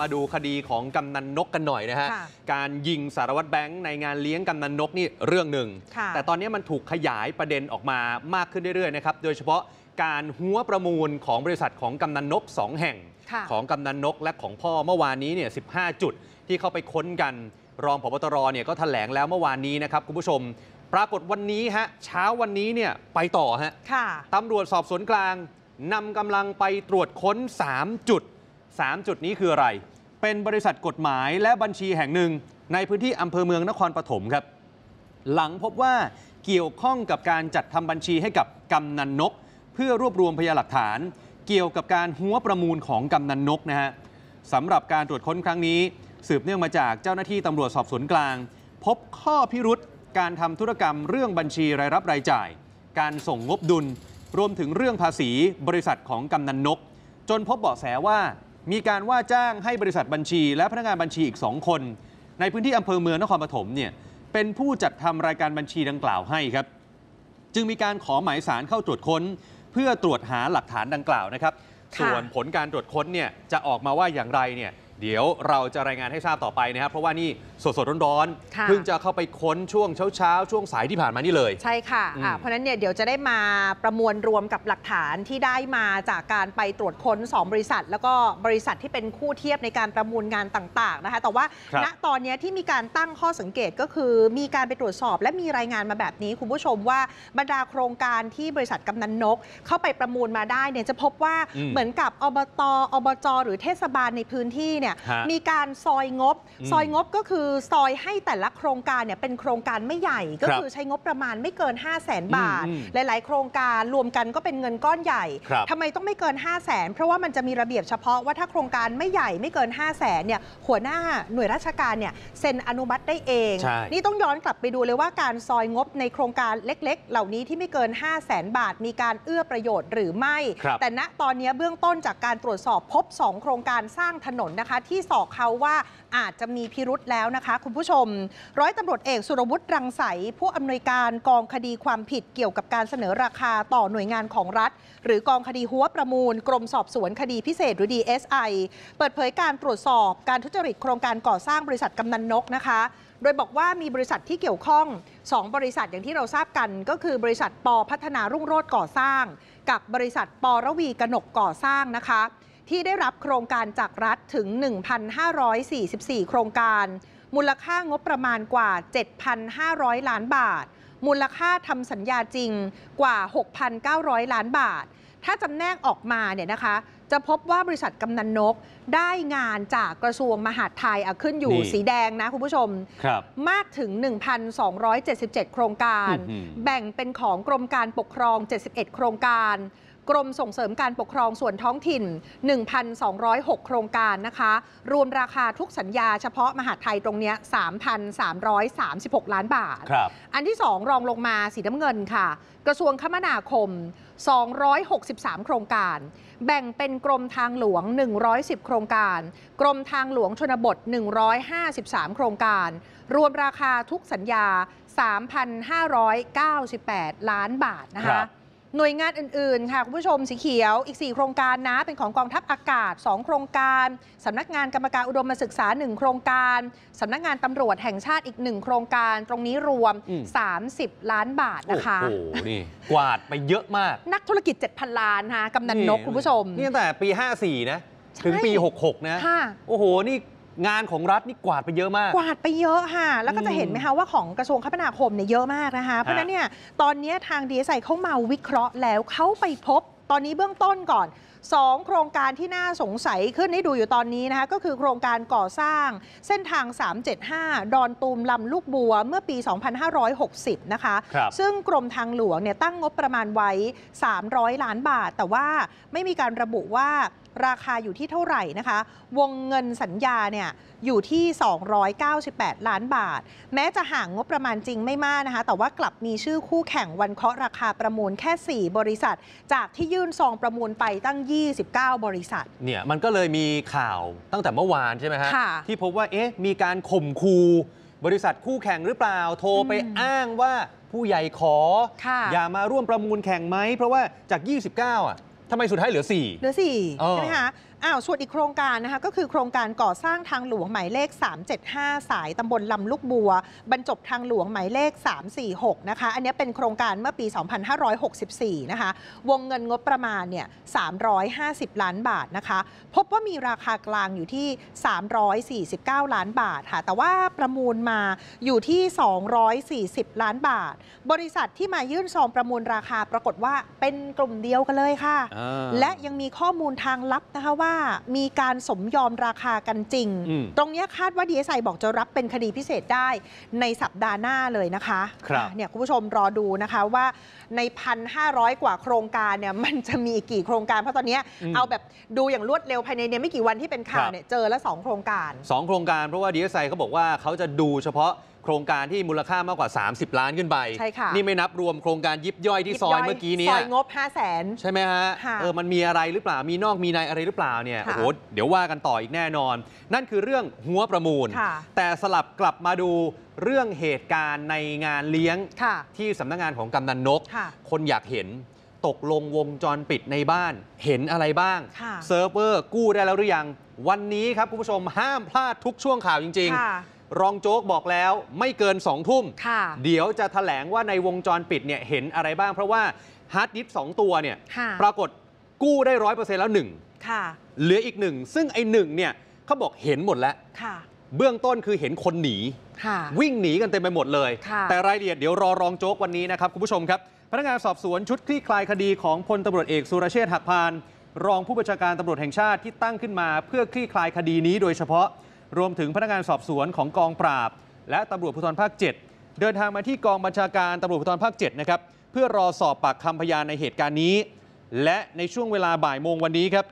มาดูคดีของกำนันนกกันหน่อยนะฮะการยิงสารวัตรแบงค์ในงานเลี้ยงกำนันนกนี่เรื่องหนึ่ง แต่ตอนนี้มันถูกขยายประเด็นออกมามากขึ้นเรื่อยๆนะครับโดยเฉพาะการหัวประมูลของบริษัทของกำนันนก 2 แห่ง ของกำนันนกและของพ่อเมื่อวานนี้เนี่ย15จุดที่เข้าไปค้นกัน รองพบตรเนี่ยก็แถลงแล้วเมื่อวานนี้นะครับคุณผู้ชม ปรากฏวันนี้ฮะเช้าวันนี้เนี่ยไปต่อฮะตำรวจสอบสวนกลางนำกำลังไปตรวจค้น3จุด3 จุดนี้คืออะไร เป็นบริษัทกฎหมายและบัญชีแห่งหนึ่ง ในพื้นที่อำเภอเมืองนครปฐมครับ หลังพบว่าเกี่ยวข้องกับการจัดทำบัญชีให้กับกำนันนก เพื่อรวบรวมพยานหลักฐาน เกี่ยวกับการหัวประมูลของกำนันนกนะฮะ สำหรับการตรวจค้นครั้งนี้ สืบเนื่องมาจากเจ้าหน้าที่ตำรวจสอบสวนกลาง พบข้อพิรุษการทำธุรกรรมเรื่องบัญชีรายรับรายจ่าย การส่งงบดุล รวมถึงเรื่องภาษี บริษัทของกำนันนก จนพบเบาะแสว่ามีการว่าจ้างให้บริษัทบัญชีและพนักงานบัญชีอีก 2 คน ในพื้นที่อำเภอเมืองนครปฐมเนี่ยเป็นผู้จัดทำรายการบัญชีดังกล่าวให้ครับ จึงมีการขอหมายสารเข้าตรวจค้น เพื่อตรวจหาหลักฐานดังกล่าวนะครับ ส่วนผลการตรวจค้นเนี่ยจะออกมาว่าอย่างไรเนี่ยเดี๋ยวเราจะรายงานให้ทราบต่อไปนะครับเพราะว่านี่สดๆร้อนๆเพิ่งจะเข้าไปค้นช่วงเช้าๆช่วงสายที่ผ่านมานี่เลยใช่ค่ะะเพราะนั้นเนี่ยเดี๋ยวจะได้มาประมวลรวมกับหลักฐานที่ได้มาจากการไปตรวจค้น 2 บริษัท แล้วก็บริษัทที่เป็นคู่เทียบในการประมูลงานต่าง ๆนะคะ แต่ว่าณตอนนี้ที่มีการตั้งข้อสังเกตก็คือ มีการไปตรวจสอบและมีรายงานมาแบบนี้ คุณผู้ชมว่าบรรดาโครงการที่บริษัทกำนันนก เข้าไปประมูลมาได้เนี่ยจะพบว่าเหมือนกับอบตอบจหรือเทศบาลในพื้นที่เนี่ยมีการซอยงบซอยงบก็คือคือซอยให้แต่ละโครงการเนี่ยเป็นโครงการไม่ใหญ่ ก็คือใช้งบประมาณไม่เกิน 5 0 0แสนบาท หลายๆ โครงการรวมกันก็เป็นเงินก้อนใหญ่ ทำไมต้องไม่เกิน 5 0 0แสนเพราะว่ามันจะมีระเบียบเฉพาะว่าถ้าโครงการไม่ใหญ่ไม่เกิน 5 0 0แสนเนี่ยหัวหน้าหน่วยราชการเนี่ยเซ็นอนุมัติได้เอง นี่ต้องย้อนกลับไปดูเลยว่าการซอยงบในโครงการเล็กๆ เหล่านี้ที่ไม่เกิน 5 0 0แสนบาท มีการเอื้อประโยชน์หรือไม่ แต่ณตอนนี้เบื้องต้นจากการตรวจสอบพบ 2 โครงการสร้างถนนนะคะที่สอกเขาว่าอาจจะมีพิรุษแล้วนะคะคะคุณผู้ชม ร้อยตำรวจเอก สุรวุฒิรังไสผู้อำนวยการกองคดีความผิดเกี่ยวกับการเสนอราคาต่อหน่วยงานของรัฐ หรือกองคดีหัวประมูล กรมสอบสวนคดีพิเศษหรือ DSI เปิดเผยการตรวจสอบการทุจริตโครงการก่อสร้างบริษัทกำนันนกนะคะ โดยบอกว่ามีบริษัทที่เกี่ยวข้อง 2 บริษัทอย่างที่เราทราบกัน ก็คือบริษัทปอพัฒนารุ่งโรจน์ก่อสร้าง กับบริษัทปอระวีกนกก่อสร้างนะคะ ที่ได้รับโครงการจากรัฐถึง 1,544 โครงการมูลค่างบประมาณกว่า 7,500 ล้านบาท มูลค่าทำสัญญาจริงกว่า 6,900 ล้านบาท ถ้าจำแนกออกมาเนี่ยนะคะ จะพบว่าบริษัทกำนันนกได้งานจากกระทรวงมหาดไทยขึ้นอยู่สีแดงนะคุณผู้ชมมากถึง 1,277 โครงการ แบ่งเป็นของกรมการปกครอง 71 โครงการกรมส่งเสริมการปกครองส่วนท้องถิ่น 1,206 โครงการนะคะ รวมราคาทุกสัญญาเฉพาะมหาไทยตรงนี้ 3,336 ล้านบาทอันที่ 2 รองลงมาสีน้ำเงินค่ะ กระทรวงคมนาคม 263 โครงการ แบ่งเป็นกรมทางหลวง 110 โครงการ กรมทางหลวงชนบท 153 โครงการ รวมราคาทุกสัญญา 3,598 ล้านบาทนะคะหน่วยงานอื่น ๆ ค่ะ คุณผู้ชมสีเขียวอีก 4 โครงการนะ เป็นของกองทัพอากาศ 2 โครงการสำนักงานกรรมการอุดมศึกษา 1 โครงการสำนักงานตำรวจแห่งชาติอีก 1 โครงการตรงนี้รวมม30 ล้านบาทนะคะ โอ้โห นี่ กวาดไปเยอะมากนักธุรกิจ 7,000 ล้านนะะกำนันนก คุณผู้ชม นี่ตั้งแต่ปี 54นะถึงปี66นะโอ้โหนี่งานของรัฐนี่กวาดไปเยอะมาก กวาดไปเยอะค่ะ แล้วก็จะเห็นไหมคะว่าของกระทรวงคมนาคมเนี่ยเยอะมากนะคะ เพราะฉะนั้นเนี่ยตอนนี้ทางดีเอสไอเข้ามาวิเคราะห์แล้วเขาไปพบ ตอนนี้เบื้องต้นก่อน2โครงการที่น่าสงสัยขึ้นให้ดูอยู่ตอนนี้นะคะก็คือโครงการก่อสร้างเส้นทาง 375ดอนตูมลำลูกบัวเมื่อปี 2560นะคะซึ่งกรมทางหลวงเนี่ยตั้งงบประมาณไว้ 300 ล้านบาท แต่ว่าไม่มีการระบุว่าราคาอยู่ที่เท่าไหร่นะคะ วงเงินสัญญาเนี่ยอยู่ที่ 298 ล้านบาท แม้จะห่างงบประมาณจริงไม่มากนะคะแต่ว่ากลับมีชื่อคู่แข่งวันเคาะราคาประมูลแค่4บริษัท จากที่ยื่นซองประมูลไปตั้ง29 บริษัท เนี่ยมันก็เลยมีข่าวตั้งแต่เมื่อวานใช่ไหมฮะ ที่พบว่าเอ๊ะมีการข่มคู บริษัทคู่แข่งหรือเปล่าโทรไปอ้างว่าผู้ใหญ่ขอ อย่ามาร่วมประมูลแข่งไหมเพราะว่าจาก29อ่ะทำไมสุดท้ายเหลือ 4 เหลือสี่ใช่ไหมคะอ้าวส่วนอีกโครงการนะคะก็คือโครงการก่อสร้างทางหลวงหมายเลข 375 สายตำบลลำลูกบัว บรรจบทางหลวงหมายเลข 346 นะคะ อันนี้เป็นโครงการเมื่อปี 2564 นะคะวงเงินงบประมาณเนี่ย 350 ล้านบาทนะคะพบว่ามีราคากลางอยู่ที่ 349 ล้านบาทค่ะแต่ว่าประมูลมาอยู่ที่ 240 ล้านบาท บริษัทที่มายื่นซองประมูลราคาปรากฏว่าเป็นกลุ่มเดียวกันเลยค่ะและยังมีข้อมูลทางลับนะคะว่ามีการสมยอมราคากันจริง ตรงนี้คาดว่าดีเอสไอบอกจะรับเป็นคดีพิเศษได้ในสัปดาห์หน้าเลยนะคะเนี่ยคุณผู้ชมรอดูนะคะว่าใน1,500กว่าโครงการเนี่ยมันจะมีกี่โครงการ เพราะตอนนี้เอาแบบดูอย่างรวดเร็วภายในเนี่ยไม่กี่วันที่เป็นข่าวเนี่ยเจอแล้ว2โครงการ2โครงการเพราะว่าดีเอสไอเขาบอกว่าเขาจะดูเฉพาะโครงการที่มูลค่ามากกว่า 30 ล้านขึ้นไป ใช่ค่ะ นี่ไม่นับรวมโครงการยิบย่อยที่ซอยเมื่อกี้นี้ ซอยงบ 5 0 0แสนใช่ไหมฮะะเออมันมีอะไรหรือเปล่า มีนอกมีในอะไรหรือเปล่าเนี่ยโอ้โหเดี๋ยวว่ากันต่ออีกแน่นอน นั่นคือเรื่องหัวประมูล แต่สลับกลับมาดูเรื่องเหตุการณ์ในงานเลี้ยงที่สำนักงานของกำนันนกคคนอยากเห็นตกลงวงจรปิดในบ้านเห็นอะไรบ้างเซิร์ฟเวอร์กู้ได้แล้วหรือยังวันนี้ครับคุณผู้ชมห้ามพลาดทุกช่วงข่าวจริง ๆรองโจ๊กบอกแล้วไม่เกินสองทุ่ม เดี๋ยวจะถแถลงว่าในวงจรปิดเนี่ยเห็นอะไรบ้าง เพราะว่าฮาร์ดดิสสองตัวเนี่ยปรากฏกู้ได้ร้อยเปอร์เซ็นต์แล้วหนึ่งเหลืออีกหนึ่งซึ่งไอ้หนึ่งเนี่ยเขาบอกเห็นหมดแล้วเบื้องต้นคือเห็นคนหนีวิ่งหนีกันเต็มไปหมดเลย แต่รายละเอียดเดี๋ยวรอรองโจ๊กวันนี้นะครับ คุณผู้ชมครับพนักงานสอบสวนชุดคลี่คลายคดีของพลตำรวจเอกสุรเชษฐ์หักพานรองผู้บัญชาการตำรวจแห่งชาติที่ตั้งขึ้นมา เพื่อคลี่คลายคดีนี้โดยเฉพาะรวมถึงพนักงานสอบสวนของกองปราบ และตำรวจภูธรภาค7เดินทางมาที่กองบัญชาการตำรวจภูธรภาค7นะครับเพื่อรอสอบปากคำพยานในเหตุการณ์นี้ และในช่วงเวลาบ่ายโมงวันนี้ครับ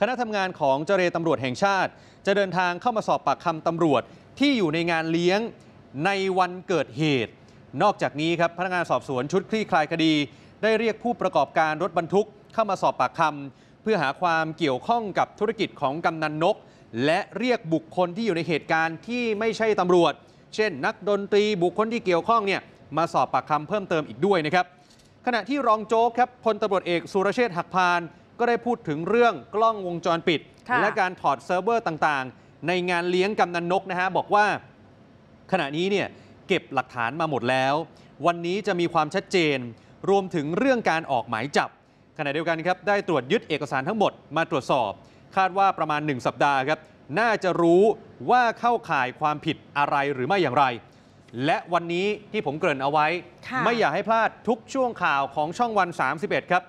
คณะทำงานของเจรตำรวจแห่งชาติ จะเดินทางเข้ามาสอบปากคำตำรวจที่อยู่ในงานเลี้ยงในวันเกิดเหตุ นอกจากนี้ครับพนักงานสอบสวนชุดคลี่คลายคดี ได้เรียกผู้ประกอบการรถบรรทุก เข้ามาสอบปากคำเพื่อหาความเกี่ยวข้องกับธุรกิจของกำนันนกและเรียกบุคคลที่อยู่ในเหตุการณ์ที่ไม่ใช่ตำรวจ เช่น นักดนตรีบุคคลที่เกี่ยวข้องเนี่ยมาสอบปากคำเพิ่มเติมอีกด้วยนะครับ ขณะที่รองโจ๊กครับพลตำรวจเอก สุรเชษฐ์หักพาน ก็ได้พูดถึงเรื่องกล้องวงจรปิด และการถอดเซิร์ฟเวอร์ต่างๆ ในงานเลี้ยงกำนันนกนะฮะ บอกว่า ขณะนี้เนี่ยเก็บหลักฐานมาหมดแล้ว วันนี้จะมีความชัดเจน รวมถึงเรื่องการออกหมายจับ ขณะเดียวกันครับได้ตรวจยึดเอกสารทั้งหมดมาตรวจสอบคาดว่าประมาณ 1 สัปดาห์ครับ น่าจะรู้ว่าเข้าข่ายความผิดอะไรหรือไม่อย่างไร และวันนี้ที่ผมเกริ่นเอาไว้ ไม่อยากให้พลาดทุกช่วงข่าวของช่องวัน 31 ครับ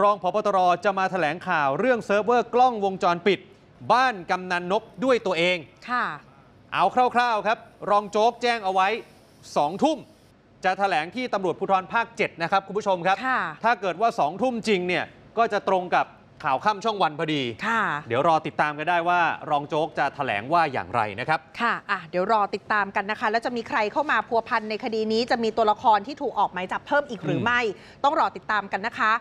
รองพบตรจะมาถแถลงข่าวเรื่องเซิร์ฟเวอร์กล้องวงจรปิด บ้านกำนันนกด้วยตัวเองค่ะ เอาคร่าวๆครับ รองโจ๊กแจ้งเอาไว้2ทุ่มจะถแถลงที่ตำรวจภูธรภาค7นะครับคุณผู้ชมครับถ้าเกิดว่า2ทุ่มจริงเนี่ยก็จะตรงกับข่าวค่ำช่องวันพอดีค่ะ เดี๋ยวรอติดตามกันได้ว่า รองโจ๊กจะถแถลงว่าอย่างไรนะครับ ค่ะอ่ะ เดี๋ยวรอติดตามกันนะคะ แล้วจะมีใครเข้ามาพัวพันในคดีนี้จะมีตัวละครที่ถูกออกหมายจับเพิ่มอีกหรือไม่ ต้องรอติดตามกันนะคะ